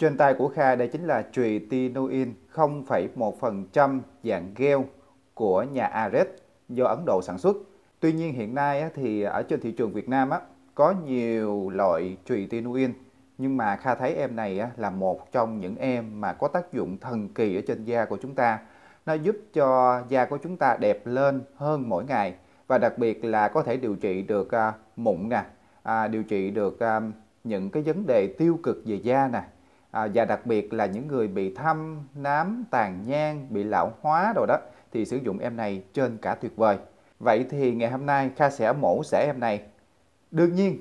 Trên tay của Kha đây chính là tretinoin 0,1% dạng gel của nhà Ares do Ấn Độ sản xuất. Tuy nhiên hiện nay thì ở trên thị trường Việt Nam có nhiều loại tretinoin nhưng mà Kha thấy em này là một trong những em mà có tác dụng thần kỳ ở trên da của chúng ta. Nó giúp cho da của chúng ta đẹp lên hơn mỗi ngày và đặc biệt là có thể điều trị được à, mụn nè, à, điều trị được à, những cái vấn đề tiêu cực về da nè, à, và đặc biệt là những người bị thâm nám tàn nhang bị lão hóa rồi đó thì sử dụng em này trên cả tuyệt vời vậy thì ngày hôm nay kha sẽ mổ xẻ em này đương nhiên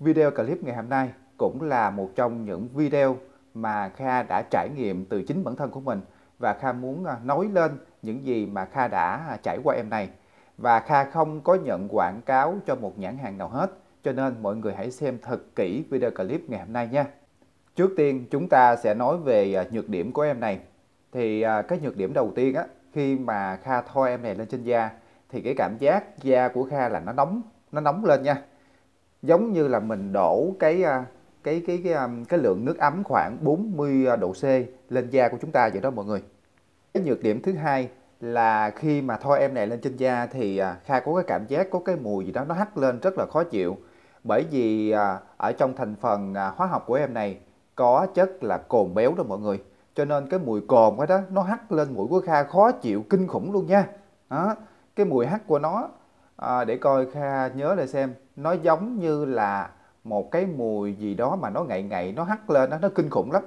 video clip ngày hôm nay cũng là một trong những video mà kha đã trải nghiệm từ chính bản thân của mình và kha muốn à, nói lên những gì mà kha đã à, trải qua em này và kha không có nhận quảng cáo cho một nhãn hàng nào hết cho nên mọi người hãy xem thật kỹ video clip ngày hôm nay nha Trước tiên chúng ta sẽ nói về à, nhược điểm của em này. Thì à, cái nhược điểm đầu tiên á, khi mà Kha thoa em này lên trên da thì cái cảm giác da của Kha là nó nóng, nó nóng lên nha. Giống như là mình đổ cái à, cái cái cái cái lượng nước ấm khoảng 40 độ C lên da của chúng ta vậy đó mọi người. Cái nhược điểm thứ hai là khi mà thoa em này lên trên da thì Kha có cái cảm giác có cái mùi gì đó nó hắt lên rất là khó chịu. Bởi vì ở trong thành phần hóa học của em này có chất là cồn béo đó mọi người cho nên cái mùi cồn đó, đó nó hắt lên mũi của Kha khó chịu kinh khủng luôn nha đó, cái mùi hắt của nó à, để coi Kha nhớ lại xem nó giống như là một cái mùi gì đó mà nó ngậy ngậy nó hắt lên đó, nó kinh khủng lắm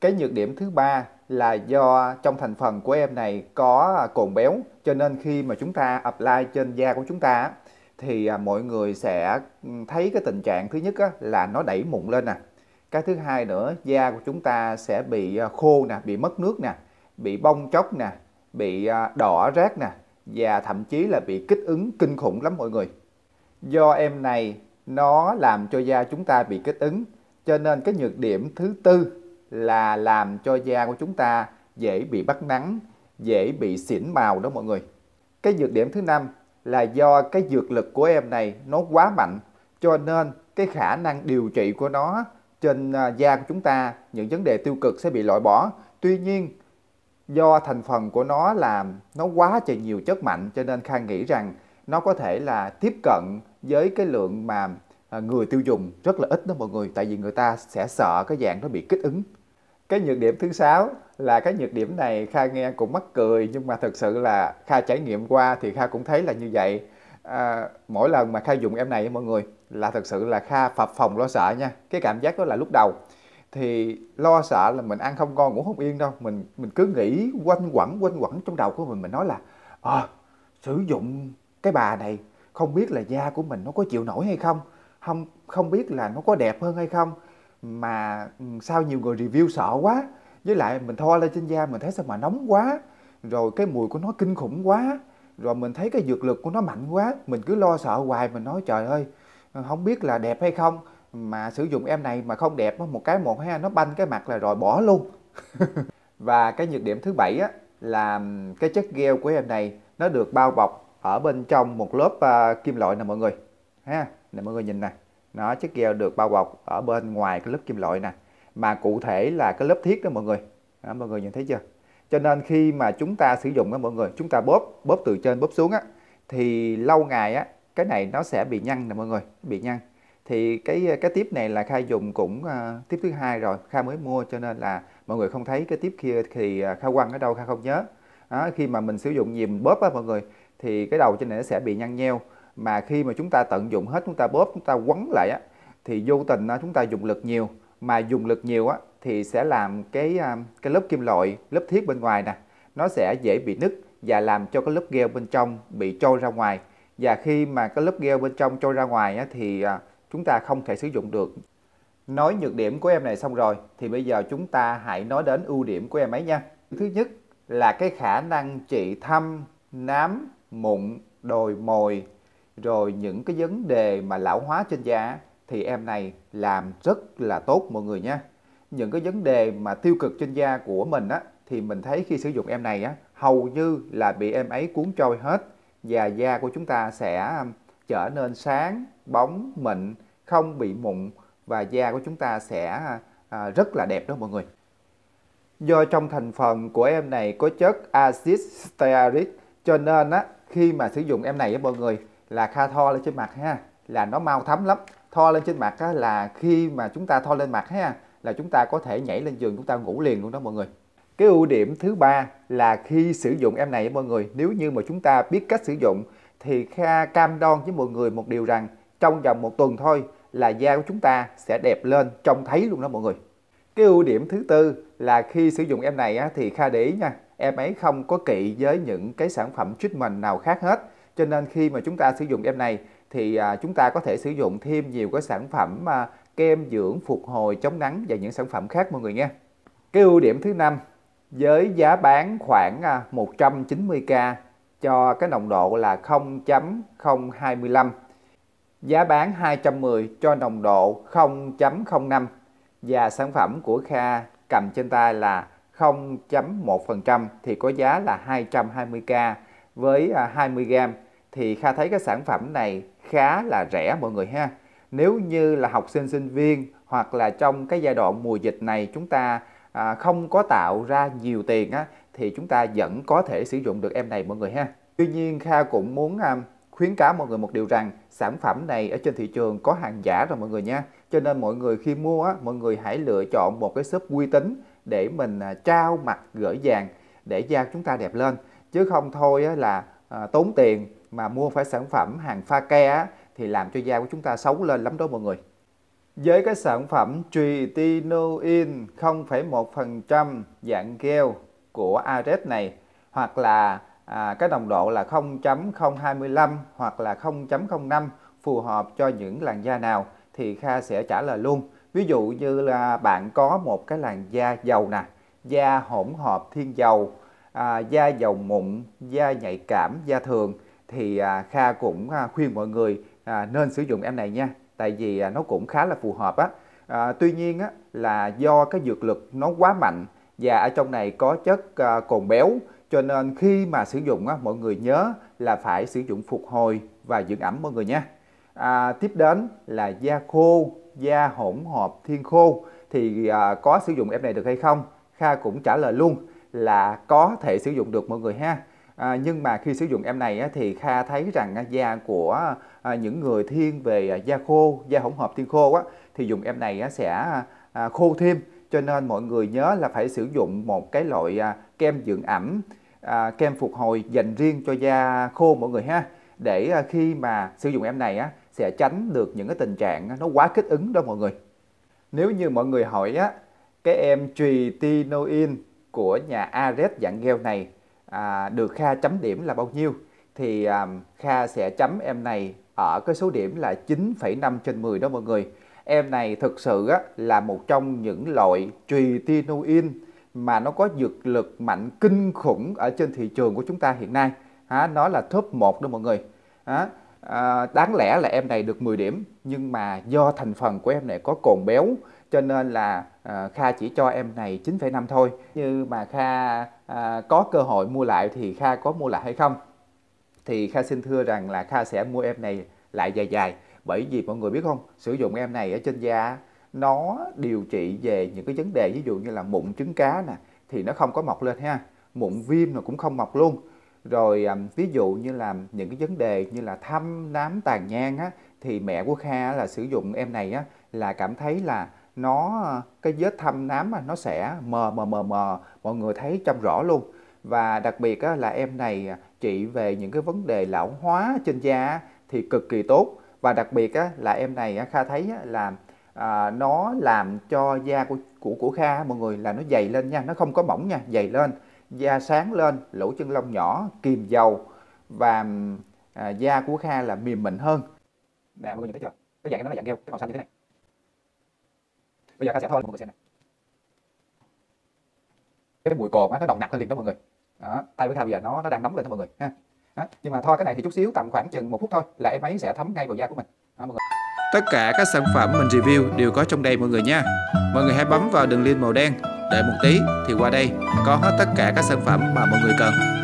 cái nhược điểm thứ ba là do trong thành phần của em này có à, cồn béo cho nên khi mà chúng ta apply trên da của chúng ta thì à, mọi người sẽ ừ, thấy cái tình trạng thứ nhất là nó đẩy mụn lên nè à cái thứ hai nữa da của chúng ta sẽ bị à, khô nè bị mất nước nè bị bong chóc nè bị à, đỏ rát nè và thậm chí là bị kích ứng kinh khủng lắm mọi người do em này nó làm cho da chúng ta bị kích ứng cho nên cái nhược điểm thứ tư là làm cho da của chúng ta dễ bị bắt nắng dễ bị xỉn màu đó mọi người cái nhược điểm thứ năm là do cái dược lực của em này nó quá mạnh cho nên cái khả năng điều trị của nó trên à, da của chúng ta những vấn đề tiêu cực sẽ bị loại bỏ tuy nhiên do thành phần của nó là nó quá trời nhiều chất mạnh cho nên khang nghĩ rằng nó có thể là tiếp cận với cái lượng mà à, người tiêu dùng rất là ít đó mọi người tại vì người ta sẽ sợ cái dạng nó bị kích ứng cái nhược điểm thứ sáu là cái nhược điểm này kha nghe cũng mắc cười nhưng mà thực sự là kha trải nghiệm qua thì kha cũng thấy là như vậy à, mỗi lần mà kha dùng em này mọi người là thật sự là kha phập phòng lo sợ nha cái cảm giác đó là lúc đầu thì lo sợ là mình ăn không ngon ngủ không yên đâu mình mình cứ nghĩ quanh quẩn quanh quẩn trong đầu của mình mình nói là à, sử dụng cái bà này không biết là da của mình nó có chịu nổi hay không không không biết là nó có đẹp hơn hay không mà ừ, sao nhiều người review sợ quá với lại mình thoa lên trên da mình thấy sao mà nóng quá rồi cái mùi của nó kinh khủng quá rồi mình thấy cái dược lực của nó mạnh quá mình cứ lo sợ hoài mình nói trời ơi Ờ, không biết là đẹp hay không mà sử dụng em này mà không đẹp một cái một ha nó banh cái mặt là rồi bỏ luôn và cái nhược điểm thứ bảy á là cái chất gel của em này nó được bao bọc ở bên trong một lớp uh, kim loại nè mọi người ha nè mọi người nhìn nè nó chất gel được bao bọc ở bên ngoài cái lớp kim loại nè mà cụ thể là cái lớp thiết đó mọi người đó, mọi người nhìn thấy chưa cho nên khi mà chúng ta sử dụng đó mọi người chúng ta bóp bóp từ trên bóp xuống á thì lâu ngày á cái này nó sẽ bị nhăn nè mọi người bị nhăn thì cái cái tiếp này là khai dùng cũng uh, tiếp thứ hai rồi kha mới mua cho nên là mọi người không thấy cái tiếp kia thì ờ, kha quăng ở đâu kha không nhớ à, khi mà mình sử dụng nhiều mình bóp á mọi người thì cái đầu trên này nó sẽ bị nhăn nheo mà khi mà chúng ta tận dụng hết chúng ta bóp chúng ta quấn lại á thì vô tình á, chúng ta dùng lực nhiều mà dùng lực nhiều á thì sẽ làm cái ờ, cái lớp kim loại lớp thiết bên ngoài nè nó sẽ dễ bị nứt và làm cho cái lớp gel bên trong bị trôi ra ngoài và khi mà cái lớp gel bên trong trôi ra ngoài á, thì à, chúng ta không thể sử dụng được nói nhược điểm của em này xong rồi thì bây giờ chúng ta hãy nói đến ưu điểm của em ấy nha thứ nhất là cái khả năng trị thâm nám mụn đồi mồi rồi những cái vấn đề mà lão hóa trên da thì em này làm rất là tốt mọi người nha những cái vấn đề mà tiêu cực trên da của mình á thì mình thấy khi sử dụng em này á hầu như là bị em ấy cuốn trôi hết và da của chúng ta sẽ um, trở nên sáng, bóng, mịn, không bị mụn và da của chúng ta sẽ uh, uh, rất là đẹp đó mọi người. Do trong thành phần của em này có chất axit stearic cho nên á khi mà sử dụng em này á mọi người là kha tho lên trên mặt ha là nó mau thấm lắm. Tho lên trên mặt á là khi mà chúng ta tho lên mặt ha là chúng ta có thể nhảy lên giường chúng ta ngủ liền luôn đó mọi người cái ưu điểm thứ ba là khi sử dụng em này mọi người nếu như mà chúng ta biết cách sử dụng thì kha cam đoan với mọi người một điều rằng trong vòng một tuần thôi là da của chúng ta sẽ đẹp lên trông thấy luôn đó mọi người cái ưu điểm thứ tư là khi sử dụng em này thì kha để ý nha em ấy không có kỵ với những cái sản phẩm treatment nào khác hết cho nên khi mà chúng ta sử dụng em này thì à, chúng ta có thể sử dụng thêm nhiều cái sản phẩm à, kem dưỡng phục hồi chống nắng và những sản phẩm khác mọi người nha cái ưu điểm thứ năm với giá bán khoảng 190k à, cho cái nồng độ là 0.025 giá bán 210 cho nồng độ 0.05 và sản phẩm của Kha cầm trên tay là 0.1% thì có giá là 220k với 20g à, thì Kha thấy cái sản phẩm này khá là rẻ mọi người ha. Nếu như là học sinh sinh viên hoặc là trong cái giai đoạn mùa dịch này chúng ta à, không có tạo ra nhiều tiền á, thì chúng ta vẫn có thể sử dụng được em này mọi người ha. Tuy nhiên Kha cũng muốn à, khuyến cáo mọi người một điều rằng sản phẩm này ở trên thị trường có hàng giả rồi mọi người nha. Cho nên mọi người khi mua á, mọi người hãy lựa chọn một cái shop uy tín để mình à, trao mặt gửi vàng để da chúng ta đẹp lên. Chứ không thôi á, là à, tốn tiền mà mua phải sản phẩm hàng pha ke á, thì làm cho da của chúng ta xấu lên lắm đó mọi người. Với cái sản phẩm tritinoin 0,1% dạng gel của Ares này hoặc là à, cái nồng độ là 0.025 hoặc là 0.05 phù hợp cho những làn da nào thì Kha sẽ trả lời luôn. Ví dụ như là bạn có một cái làn da dầu nè, da hỗn hợp thiên dầu, à, da dầu mụn, da nhạy cảm, da thường thì à, Kha cũng à, khuyên mọi người à, nên sử dụng em này nha tại vì à, nó cũng khá là phù hợp á à, tuy nhiên á là do cái dược lực nó quá mạnh và ở trong này có chất à, cồn béo cho nên khi mà sử dụng á, mọi người nhớ là phải sử dụng phục hồi và dưỡng ẩm mọi người nha à, tiếp đến là da khô da hỗn hợp thiên khô thì à, có sử dụng em này được hay không kha cũng trả lời luôn là có thể sử dụng được mọi người ha À, nhưng mà khi sử dụng em này thì Kha thấy rằng à, da của à, những người thiên về à, da khô, da hỗn hợp thiên khô á, thì dùng em này sẽ khô thêm. Cho nên mọi người nhớ là phải sử dụng một cái loại kem dưỡng ẩm, kem phục hồi dành riêng cho da khô mọi người ha. Để khi mà sử dụng em này sẽ tránh được những cái tình trạng nó quá kích ứng đó mọi người. Nếu như mọi người hỏi á, cái em trì tinoin của nhà Ares dạng gel này à, được Kha chấm điểm là bao nhiêu thì à, Kha sẽ chấm em này ở cái số điểm là 9,5 trên 10 đó mọi người. Em này thực sự á, là một trong những loại tritinoin mà nó có dược lực mạnh kinh khủng ở trên thị trường của chúng ta hiện nay. À, nó là top 1 đó mọi người. À, à, đáng lẽ là em này được 10 điểm nhưng mà do thành phần của em này có cồn béo cho nên là à, Kha chỉ cho em này 9,5 thôi như mà Kha à, có cơ hội mua lại thì Kha có mua lại hay không thì Kha xin thưa rằng là Kha sẽ mua em này lại dài dài bởi vì mọi người biết không sử dụng em này ở trên da nó điều trị về những cái vấn đề ví dụ như là mụn trứng cá nè thì nó không có mọc lên ha mụn viêm nó cũng không mọc luôn rồi à, ví dụ như là những cái vấn đề như là thâm nám tàn nhang á thì mẹ của Kha là sử dụng em này á là cảm thấy là nó cái vết thâm nám mà nó sẽ mờ mờ mờ mờ mọi người thấy trong rõ luôn và đặc biệt là em này trị à, về những cái vấn đề lão hóa trên da thì cực kỳ tốt và đặc biệt là em này Kha thấy là à, nó làm cho da của của của Kha mọi người là nó dày lên nha nó không có mỏng nha dày lên da sáng lên lỗ chân lông nhỏ kìm dầu và à, da của Kha là mềm mịn hơn nè mọi người nhìn thấy chưa cái dạng nó là dạng keo cái màu xanh như thế này bây giờ ta sẽ thôi mọi người xem này cái mùi cồn á nó đồng nặng hơn liền đó mọi người đó, tay với thao giờ nó nó đang nóng lên đó mọi người ha đó, nhưng mà thôi cái này thì chút xíu tầm khoảng chừng một phút thôi là em ấy sẽ thấm ngay vào da của mình đó, mọi người. tất cả các sản phẩm mình review đều có trong đây mọi người nha mọi người hãy bấm vào đường link màu đen đợi một tí thì qua đây có hết tất cả các sản phẩm mà mọi người cần